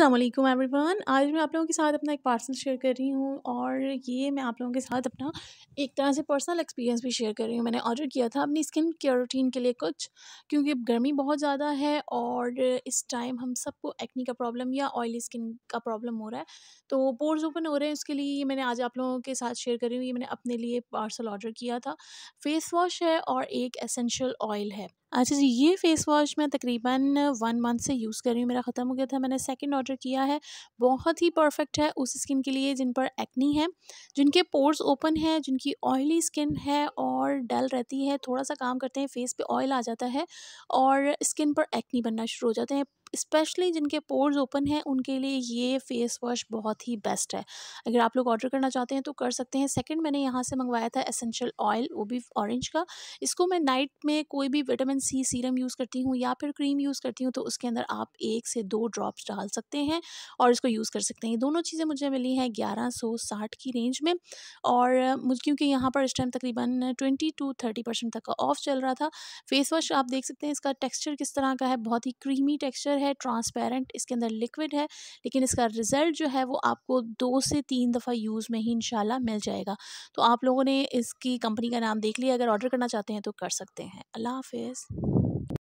Aslam one आज मैं आप लोगों के साथ अपना एक पार्सल शेयर कर रही हूँ और ये मैं आप लोगों के साथ अपना एक तरह से पर्सनल एक्सपीरियंस भी शेयर कर रही हूँ मैंने ऑर्डर किया था अपनी स्किन केयर रूटीन के लिए कुछ क्योंकि गर्मी बहुत ज़्यादा है और इस टाइम हम सबको एक्नी का प्रॉब्लम या ऑयली स्किन का प्रॉब्लम हो रहा है तो पोर्स ओपन हो रहे हैं उसके लिए ये मैंने आज आप लोगों के साथ शेयर कर रही हूँ ये मैंने अपने लिए पार्सल ऑर्डर किया था फेस वॉश है और एक एसेंशल ऑयल है अच्छा जी ये फ़ेस वॉश मैं तकरीबन वन मंथ से यूज़ कर रही हूँ मेरा ख़त्म हो गया था मैंने सेकंड ऑर्डर किया है बहुत ही परफेक्ट है उस स्किन के लिए जिन पर एक्नी है जिनके पोर्स ओपन है जिनकी ऑयली स्किन है और डल रहती है थोड़ा सा काम करते हैं फेस पे ऑयल आ जाता है और स्किन पर एक्नी बनना शुरू हो जाते हैं स्पेशली जिनके पोर्स ओपन हैं उनके लिए ये फेस वॉश बहुत ही बेस्ट है अगर आप लोग ऑर्डर करना चाहते हैं तो कर सकते हैं सेकेंड मैंने यहाँ से मंगवाया था एसेंशियल ऑयल वो भी ऑरेंज का इसको मैं नाइट में कोई भी विटामिन सी सीरम यूज़ करती हूँ या फिर क्रीम यूज़ करती हूँ तो उसके अंदर आप एक से दो ड्रॉप्स डाल सकते हैं और इसको यूज़ कर सकते हैं दोनों चीज़ें मुझे मिली हैं ग्यारह सौ साठ की रेंज में और मुझे क्योंकि यहाँ पर इस टाइम तकरीबन ट्वेंटी टू थर्टी परसेंट तक का ऑफ चल रहा था फेस वॉश आप देख सकते हैं इसका टेक्स्चर किस तरह का है बहुत ही क्रीमी टेक्स्चर है है ट्रांसपेरेंट इसके अंदर लिक्विड है लेकिन इसका रिज़ल्ट जो है वो आपको दो से तीन दफ़ा यूज़ में ही इन मिल जाएगा तो आप लोगों ने इसकी कंपनी का नाम देख लिया अगर ऑर्डर करना चाहते हैं तो कर सकते हैं अल्लाह हाफिज़